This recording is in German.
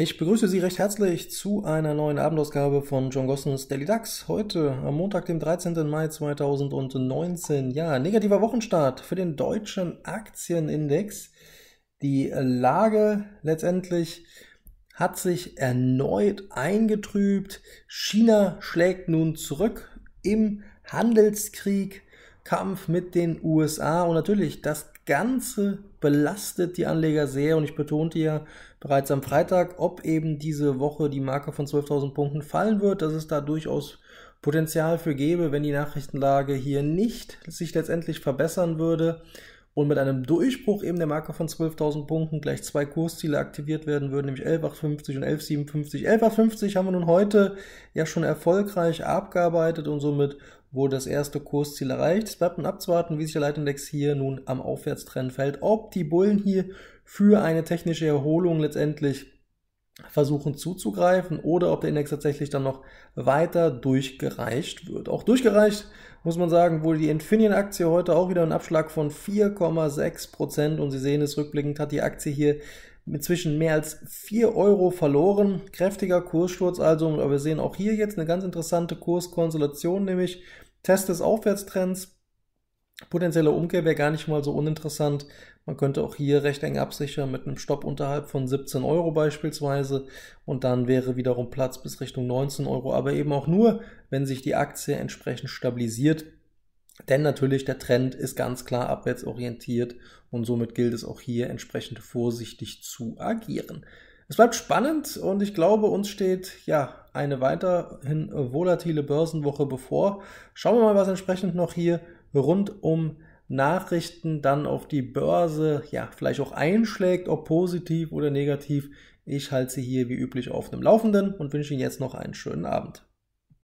Ich begrüße Sie recht herzlich zu einer neuen Abendausgabe von John Gossens Daily DAX. Heute am Montag, dem 13. Mai 2019. Ja, negativer Wochenstart für den deutschen Aktienindex. Die Lage letztendlich hat sich erneut eingetrübt. China schlägt nun zurück im Handelskrieg. Kampf mit den USA und natürlich das Ganze belastet die Anleger sehr und ich betonte ja bereits am Freitag, ob eben diese Woche die Marke von 12.000 Punkten fallen wird, dass es da durchaus Potenzial für gäbe, wenn die Nachrichtenlage hier nicht sich letztendlich verbessern würde und mit einem Durchbruch eben der Marke von 12.000 Punkten gleich zwei Kursziele aktiviert werden würden, nämlich 11.850 und 11.57. 11.850 haben wir nun heute ja schon erfolgreich abgearbeitet und somit wurde das erste Kursziel erreicht. Es bleibt nun abzuwarten, wie sich der Leitindex hier nun am Aufwärtstrend fällt, ob die Bullen hier für eine technische Erholung letztendlich versuchen zuzugreifen oder ob der Index tatsächlich dann noch weiter durchgereicht wird. Auch durchgereicht muss man sagen, wohl die Infineon-Aktie heute auch wieder einen Abschlag von 4,6% und Sie sehen es rückblickend, hat die Aktie hier inzwischen mehr als 4 Euro verloren. Kräftiger Kurssturz also, aber wir sehen auch hier jetzt eine ganz interessante Kurskonstellation, nämlich Test des Aufwärtstrends, Potenzielle Umkehr wäre gar nicht mal so uninteressant. Man könnte auch hier recht eng absichern mit einem Stopp unterhalb von 17 Euro beispielsweise und dann wäre wiederum Platz bis Richtung 19 Euro, aber eben auch nur, wenn sich die Aktie entsprechend stabilisiert. Denn natürlich der Trend ist ganz klar abwärts orientiert und somit gilt es auch hier entsprechend vorsichtig zu agieren. Es bleibt spannend und ich glaube, uns steht ja eine weiterhin volatile Börsenwoche bevor. Schauen wir mal, was entsprechend noch hier rund um Nachrichten dann auf die Börse, ja, vielleicht auch einschlägt, ob positiv oder negativ. Ich halte sie hier wie üblich auf dem Laufenden und wünsche Ihnen jetzt noch einen schönen Abend.